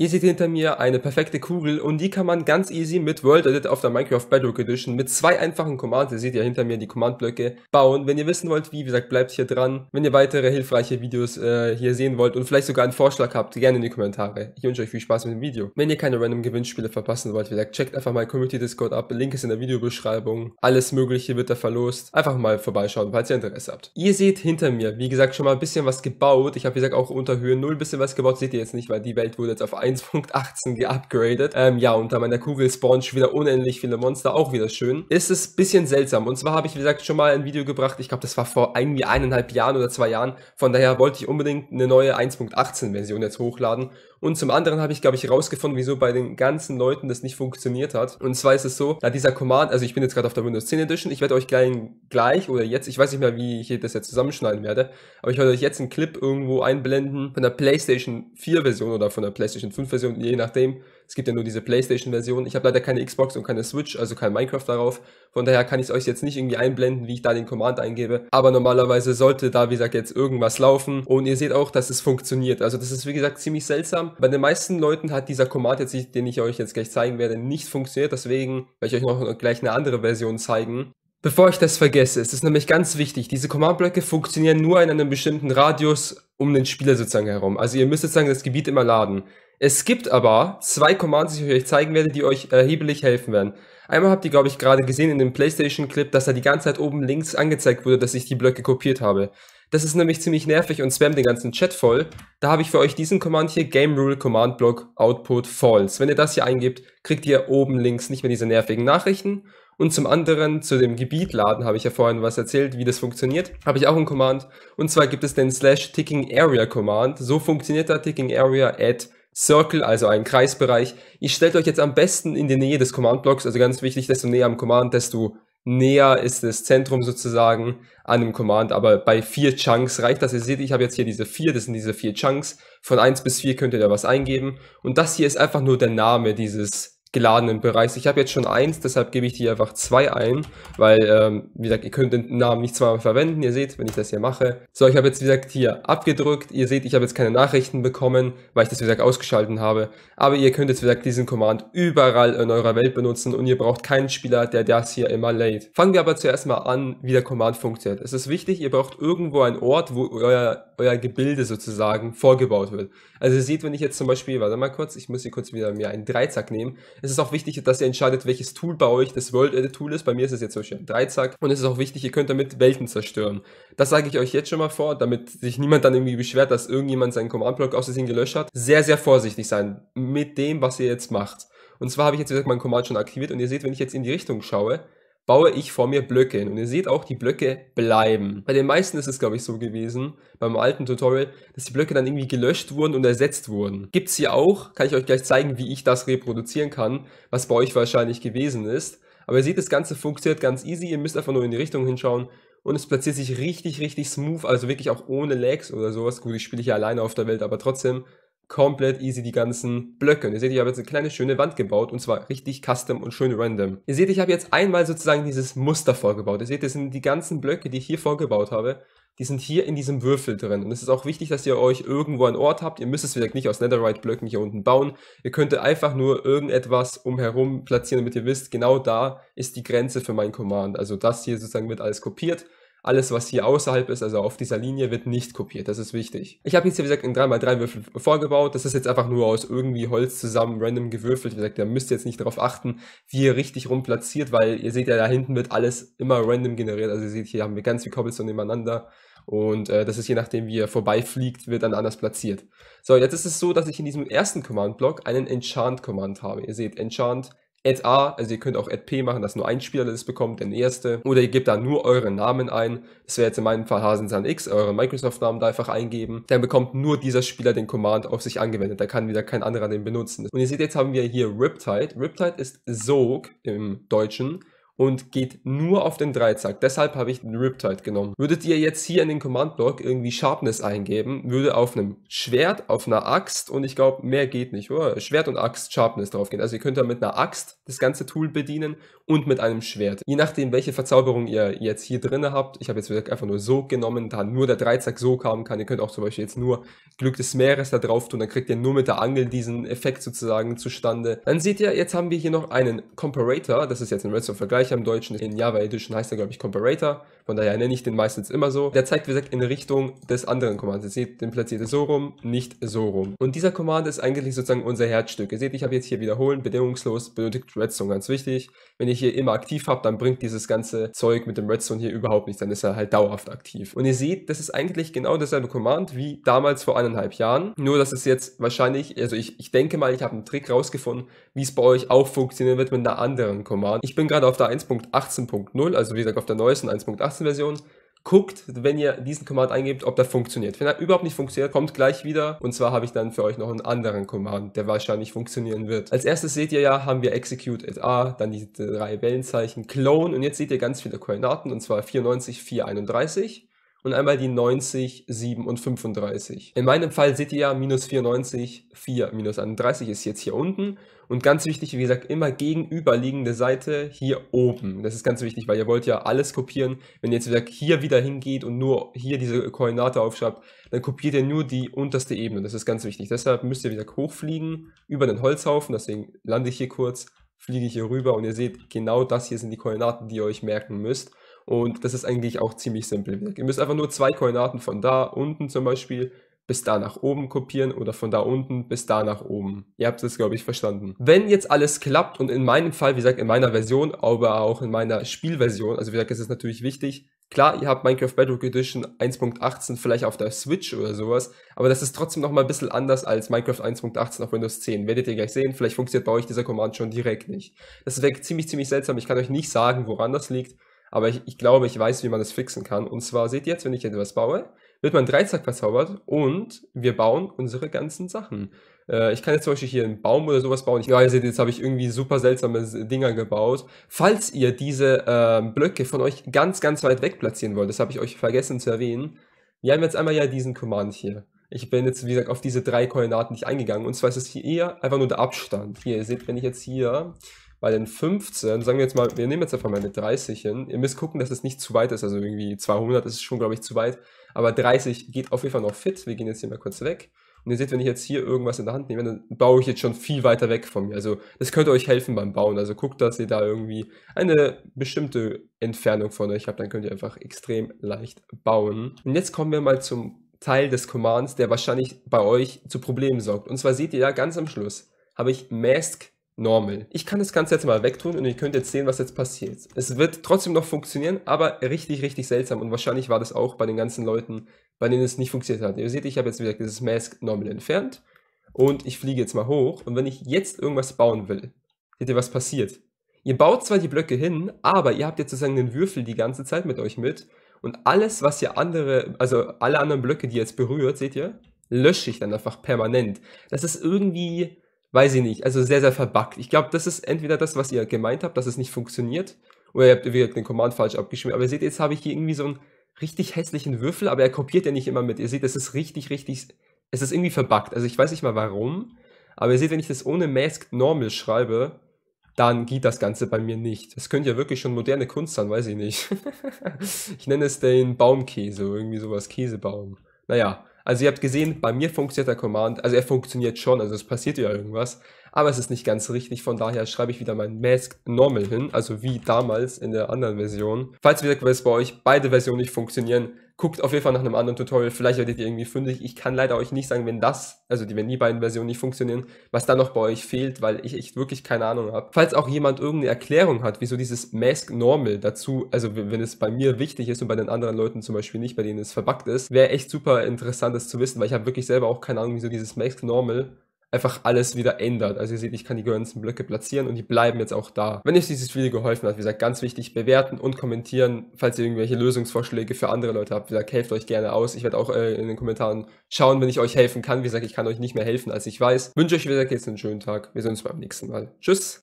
Ihr seht hinter mir eine perfekte Kugel und die kann man ganz easy mit World Edit auf der Minecraft Bedrock Edition mit zwei einfachen Commands, ihr seht ja hinter mir die Command-Blöcke, bauen. Wenn ihr wissen wollt, wie, wie gesagt, bleibt hier dran. Wenn ihr weitere hilfreiche Videos äh, hier sehen wollt und vielleicht sogar einen Vorschlag habt, gerne in die Kommentare. Ich wünsche euch viel Spaß mit dem Video. Wenn ihr keine random Gewinnspiele verpassen wollt, wie gesagt, checkt einfach mal Community Discord ab, Link ist in der Videobeschreibung. Alles mögliche wird da verlost. Einfach mal vorbeischauen, falls ihr Interesse habt. Ihr seht hinter mir, wie gesagt, schon mal ein bisschen was gebaut. Ich habe, wie gesagt, auch unter Höhe 0 ein bisschen was gebaut, seht ihr jetzt nicht, weil die Welt wurde jetzt auf 1 1.18 geupgradet. Ähm, ja, und da meiner Kugel spawnen schon wieder unendlich viele Monster, auch wieder schön. Ist es ein bisschen seltsam. Und zwar habe ich, wie gesagt, schon mal ein Video gebracht. Ich glaube, das war vor irgendwie eineinhalb Jahren oder zwei Jahren. Von daher wollte ich unbedingt eine neue 1.18 Version jetzt hochladen. Und zum anderen habe ich, glaube ich, rausgefunden, wieso bei den ganzen Leuten das nicht funktioniert hat. Und zwar ist es so, da dieser Command, also ich bin jetzt gerade auf der Windows 10 Edition, ich werde euch gleich, gleich oder jetzt, ich weiß nicht mehr, wie ich das jetzt zusammenschneiden werde, aber ich werde euch jetzt einen Clip irgendwo einblenden von der PlayStation 4 Version oder von der PlayStation 5 5-Version, je nachdem. Es gibt ja nur diese PlayStation-Version. Ich habe leider keine Xbox und keine Switch, also kein Minecraft darauf. Von daher kann ich es euch jetzt nicht irgendwie einblenden, wie ich da den Command eingebe. Aber normalerweise sollte da, wie gesagt, jetzt irgendwas laufen. Und ihr seht auch, dass es funktioniert. Also das ist, wie gesagt, ziemlich seltsam. Bei den meisten Leuten hat dieser Command jetzt, den ich euch jetzt gleich zeigen werde, nicht funktioniert. Deswegen werde ich euch noch gleich eine andere Version zeigen. Bevor ich das vergesse, es ist es nämlich ganz wichtig, diese Command-Blöcke funktionieren nur in einem bestimmten Radius um den Spieler sozusagen herum. Also ihr müsst sozusagen das Gebiet immer laden. Es gibt aber zwei Commands, die ich euch zeigen werde, die euch erheblich helfen werden. Einmal habt ihr, glaube ich, gerade gesehen in dem PlayStation-Clip, dass da die ganze Zeit oben links angezeigt wurde, dass ich die Blöcke kopiert habe. Das ist nämlich ziemlich nervig und spam den ganzen Chat voll. Da habe ich für euch diesen Command hier, Game Rule Command Block Output False. Wenn ihr das hier eingibt, kriegt ihr oben links nicht mehr diese nervigen Nachrichten. Und zum anderen, zu dem Gebietladen habe ich ja vorhin was erzählt, wie das funktioniert, habe ich auch einen Command. Und zwar gibt es den Slash Ticking Area Command. So funktioniert da Ticking Area at Circle, also ein Kreisbereich. Ihr stellt euch jetzt am besten in die Nähe des Command-Blocks, also ganz wichtig, desto näher am Command, desto näher ist das Zentrum sozusagen an einem Command, aber bei vier Chunks reicht das. Ihr seht, ich habe jetzt hier diese vier, das sind diese vier Chunks. Von eins bis vier könnt ihr da was eingeben. Und das hier ist einfach nur der Name dieses geladenen Bereichs. Ich habe jetzt schon eins, deshalb gebe ich hier einfach zwei ein, weil, ähm, wie gesagt, ihr könnt den Namen nicht zweimal verwenden, ihr seht, wenn ich das hier mache. So, ich habe jetzt, wie gesagt, hier abgedrückt, ihr seht, ich habe jetzt keine Nachrichten bekommen, weil ich das, wie gesagt, ausgeschalten habe, aber ihr könnt jetzt, wie gesagt, diesen Command überall in eurer Welt benutzen und ihr braucht keinen Spieler, der das hier immer lädt. Fangen wir aber zuerst mal an, wie der Command funktioniert. Es ist wichtig, ihr braucht irgendwo einen Ort, wo euer, euer Gebilde sozusagen vorgebaut wird. Also ihr seht, wenn ich jetzt zum Beispiel, warte mal kurz, ich muss hier kurz wieder mir einen Dreizack nehmen, es ist auch wichtig, dass ihr entscheidet, welches Tool bei euch das World Edit Tool ist. Bei mir ist es jetzt zum Beispiel ein Dreizack. Und es ist auch wichtig, ihr könnt damit Welten zerstören. Das sage ich euch jetzt schon mal vor, damit sich niemand dann irgendwie beschwert, dass irgendjemand seinen Command-Block aus Versehen gelöscht hat. Sehr, sehr vorsichtig sein mit dem, was ihr jetzt macht. Und zwar habe ich jetzt, wie gesagt, meinen Command schon aktiviert und ihr seht, wenn ich jetzt in die Richtung schaue, baue ich vor mir Blöcke hin. Und ihr seht auch, die Blöcke bleiben. Bei den meisten ist es, glaube ich, so gewesen, beim alten Tutorial, dass die Blöcke dann irgendwie gelöscht wurden und ersetzt wurden. Gibt es hier auch, kann ich euch gleich zeigen, wie ich das reproduzieren kann, was bei euch wahrscheinlich gewesen ist. Aber ihr seht, das Ganze funktioniert ganz easy, ihr müsst einfach nur in die Richtung hinschauen und es platziert sich richtig, richtig smooth, also wirklich auch ohne Lags oder sowas. Gut, ich spiele hier alleine auf der Welt, aber trotzdem, komplett easy die ganzen Blöcke. Und ihr seht, ich habe jetzt eine kleine schöne Wand gebaut und zwar richtig custom und schön random. Ihr seht, ich habe jetzt einmal sozusagen dieses Muster vorgebaut. Ihr seht, das sind die ganzen Blöcke, die ich hier vorgebaut habe. Die sind hier in diesem Würfel drin. Und es ist auch wichtig, dass ihr euch irgendwo einen Ort habt. Ihr müsst es vielleicht nicht aus Netherite-Blöcken hier unten bauen. Ihr könnt einfach nur irgendetwas umherum platzieren, damit ihr wisst, genau da ist die Grenze für mein Command. Also das hier sozusagen wird alles kopiert alles, was hier außerhalb ist, also auf dieser Linie, wird nicht kopiert. Das ist wichtig. Ich habe jetzt, wie gesagt, in 3x3 Würfel vorgebaut. Das ist jetzt einfach nur aus irgendwie Holz zusammen random gewürfelt. Wie gesagt, da müsst ihr jetzt nicht darauf achten, wie ihr richtig rum platziert, weil ihr seht ja, da hinten wird alles immer random generiert. Also ihr seht, hier haben wir ganz viel Cobblestone nebeneinander. Und äh, das ist je nachdem, wie ihr vorbeifliegt, wird dann anders platziert. So, jetzt ist es so, dass ich in diesem ersten Command-Block einen Enchant-Command habe. Ihr seht, Enchant Add A, also ihr könnt auch Add P machen, dass nur ein Spieler das bekommt, der erste. Oder ihr gebt da nur euren Namen ein. Das wäre jetzt in meinem Fall Hasensan X, euren Microsoft-Namen da einfach eingeben. Dann bekommt nur dieser Spieler den Command auf sich angewendet. Da kann wieder kein anderer den benutzen. Und ihr seht, jetzt haben wir hier Riptide. Riptide ist Sog im Deutschen und geht nur auf den Dreizack. Deshalb habe ich den Riptide genommen. Würdet ihr jetzt hier in den Command Block irgendwie Sharpness eingeben, würde auf einem Schwert, auf einer Axt und ich glaube, mehr geht nicht, oder? Schwert und Axt Sharpness drauf gehen. Also ihr könnt da mit einer Axt das ganze Tool bedienen und mit einem Schwert. Je nachdem, welche Verzauberung ihr jetzt hier drin habt. Ich habe jetzt wirklich einfach nur so genommen, da nur der Dreizack so haben kann. Ihr könnt auch zum Beispiel jetzt nur Glück des Meeres da drauf tun, dann kriegt ihr nur mit der Angel diesen Effekt sozusagen zustande. Dann seht ihr, jetzt haben wir hier noch einen Comparator, das ist jetzt ein Redstone-Vergleich, gleicher im Deutschen. In Java Edition heißt er, glaube ich, Comparator. Von daher nenne ich den meistens immer so. Der zeigt, wie gesagt, in Richtung des anderen Commands. Ihr seht, den platziert er so rum, nicht so rum. Und dieser Command ist eigentlich sozusagen unser Herzstück. Ihr seht, ich habe jetzt hier wiederholen, bedingungslos, benötigt Redstone, ganz wichtig. Wenn ich hier immer aktiv habe, dann bringt dieses ganze Zeug mit dem Redstone hier überhaupt nichts. Dann ist er halt dauerhaft aktiv. Und ihr seht, das ist eigentlich genau dasselbe Command wie damals vor eineinhalb Jahren. Nur, dass es jetzt wahrscheinlich, also ich, ich denke mal, ich habe einen Trick rausgefunden, wie es bei euch auch funktionieren wird mit einer anderen Command. Ich bin gerade auf der 1.18.0, also wie gesagt auf der neuesten 1.18 Version, guckt, wenn ihr diesen Command eingebt, ob der funktioniert. Wenn er überhaupt nicht funktioniert, kommt gleich wieder. Und zwar habe ich dann für euch noch einen anderen Command, der wahrscheinlich funktionieren wird. Als erstes seht ihr ja, haben wir execute at a, dann die drei Wellenzeichen, clone und jetzt seht ihr ganz viele Koordinaten und zwar 94, 431 und einmal die 90, 7 und 35. In meinem Fall seht ihr ja minus 94, 4 minus 31 ist jetzt hier unten und ganz wichtig, wie gesagt, immer gegenüberliegende Seite hier oben. Das ist ganz wichtig, weil ihr wollt ja alles kopieren. Wenn ihr jetzt wieder hier wieder hingeht und nur hier diese Koordinate aufschreibt, dann kopiert ihr nur die unterste Ebene. Das ist ganz wichtig. Deshalb müsst ihr wieder hochfliegen über den Holzhaufen, deswegen lande ich hier kurz, fliege ich hier rüber und ihr seht, genau das hier sind die Koordinaten, die ihr euch merken müsst. Und das ist eigentlich auch ziemlich simpel. Ihr müsst einfach nur zwei Koordinaten von da unten zum Beispiel bis da nach oben kopieren oder von da unten bis da nach oben. Ihr habt es, glaube ich, verstanden. Wenn jetzt alles klappt und in meinem Fall, wie gesagt, in meiner Version, aber auch in meiner Spielversion, also wie gesagt, ist es natürlich wichtig, Klar, ihr habt Minecraft Bedrock Edition 1.18 vielleicht auf der Switch oder sowas, aber das ist trotzdem nochmal ein bisschen anders als Minecraft 1.18 auf Windows 10. Werdet ihr gleich sehen, vielleicht funktioniert bei euch dieser Command schon direkt nicht. Das wäre ziemlich, ziemlich seltsam. Ich kann euch nicht sagen, woran das liegt. Aber ich, ich glaube, ich weiß, wie man das fixen kann. Und zwar, seht ihr jetzt, wenn ich etwas baue, wird mein Dreizack verzaubert und wir bauen unsere ganzen Sachen. Äh, ich kann jetzt zum Beispiel hier einen Baum oder sowas bauen. Ich, ja, ihr seht, jetzt habe ich irgendwie super seltsame Dinger gebaut. Falls ihr diese äh, Blöcke von euch ganz, ganz weit weg platzieren wollt, das habe ich euch vergessen zu erwähnen, wir haben jetzt einmal ja diesen Command hier. Ich bin jetzt, wie gesagt, auf diese drei Koordinaten nicht eingegangen. Und zwar ist es hier eher einfach nur der Abstand. Hier, ihr seht, wenn ich jetzt hier weil in 15, sagen wir jetzt mal, wir nehmen jetzt einfach mal eine 30 hin. Ihr müsst gucken, dass es nicht zu weit ist. Also irgendwie 200 ist schon, glaube ich, zu weit. Aber 30 geht auf jeden Fall noch fit. Wir gehen jetzt hier mal kurz weg. Und ihr seht, wenn ich jetzt hier irgendwas in der Hand nehme, dann baue ich jetzt schon viel weiter weg von mir. Also das könnte euch helfen beim Bauen. Also guckt, dass ihr da irgendwie eine bestimmte Entfernung von euch habt. Dann könnt ihr einfach extrem leicht bauen. Und jetzt kommen wir mal zum Teil des Commands, der wahrscheinlich bei euch zu Problemen sorgt. Und zwar seht ihr ja ganz am Schluss, habe ich Mask normal. Ich kann das Ganze jetzt mal wegtun und ihr könnt jetzt sehen, was jetzt passiert. Es wird trotzdem noch funktionieren, aber richtig, richtig seltsam und wahrscheinlich war das auch bei den ganzen Leuten, bei denen es nicht funktioniert hat. Ihr seht, ich habe jetzt wieder dieses Mask normal entfernt und ich fliege jetzt mal hoch und wenn ich jetzt irgendwas bauen will, seht ihr, was passiert. Ihr baut zwar die Blöcke hin, aber ihr habt jetzt sozusagen den Würfel die ganze Zeit mit euch mit und alles, was ihr andere, also alle anderen Blöcke, die ihr jetzt berührt, seht ihr, lösche ich dann einfach permanent. Das ist irgendwie weiß ich nicht, also sehr, sehr verbuggt. Ich glaube, das ist entweder das, was ihr gemeint habt, dass es nicht funktioniert, oder ihr habt wieder den Command falsch abgeschrieben. Aber ihr seht, jetzt habe ich hier irgendwie so einen richtig hässlichen Würfel, aber er kopiert ja nicht immer mit. Ihr seht, es ist richtig, richtig, es ist irgendwie verbuggt. Also ich weiß nicht mal warum, aber ihr seht, wenn ich das ohne Masked Normal schreibe, dann geht das Ganze bei mir nicht. Das könnte ja wirklich schon moderne Kunst sein, weiß ich nicht. ich nenne es den Baumkäse, irgendwie sowas, Käsebaum. Naja, also ihr habt gesehen, bei mir funktioniert der Command, also er funktioniert schon, also es passiert ja irgendwas, aber es ist nicht ganz richtig, von daher schreibe ich wieder mein Mask Normal hin, also wie damals in der anderen Version. Falls, wieder bei euch beide Versionen nicht funktionieren, guckt auf jeden Fall nach einem anderen Tutorial, vielleicht werdet ihr irgendwie fündig. Ich kann leider euch nicht sagen, wenn das, also die, wenn die beiden Versionen nicht funktionieren, was dann noch bei euch fehlt, weil ich echt wirklich keine Ahnung habe. Falls auch jemand irgendeine Erklärung hat, wieso dieses Mask Normal dazu, also wenn es bei mir wichtig ist und bei den anderen Leuten zum Beispiel nicht, bei denen es verbuggt ist, wäre echt super interessant, das zu wissen, weil ich habe wirklich selber auch keine Ahnung, wieso dieses Mask Normal einfach alles wieder ändert. Also ihr seht, ich kann die ganzen Blöcke platzieren und die bleiben jetzt auch da. Wenn euch dieses Video geholfen hat, wie gesagt, ganz wichtig, bewerten und kommentieren, falls ihr irgendwelche Lösungsvorschläge für andere Leute habt. Wie gesagt, helft euch gerne aus. Ich werde auch äh, in den Kommentaren schauen, wenn ich euch helfen kann. Wie gesagt, ich kann euch nicht mehr helfen, als ich weiß. Wünsche euch, wie gesagt, jetzt einen schönen Tag. Wir sehen uns beim nächsten Mal. Tschüss!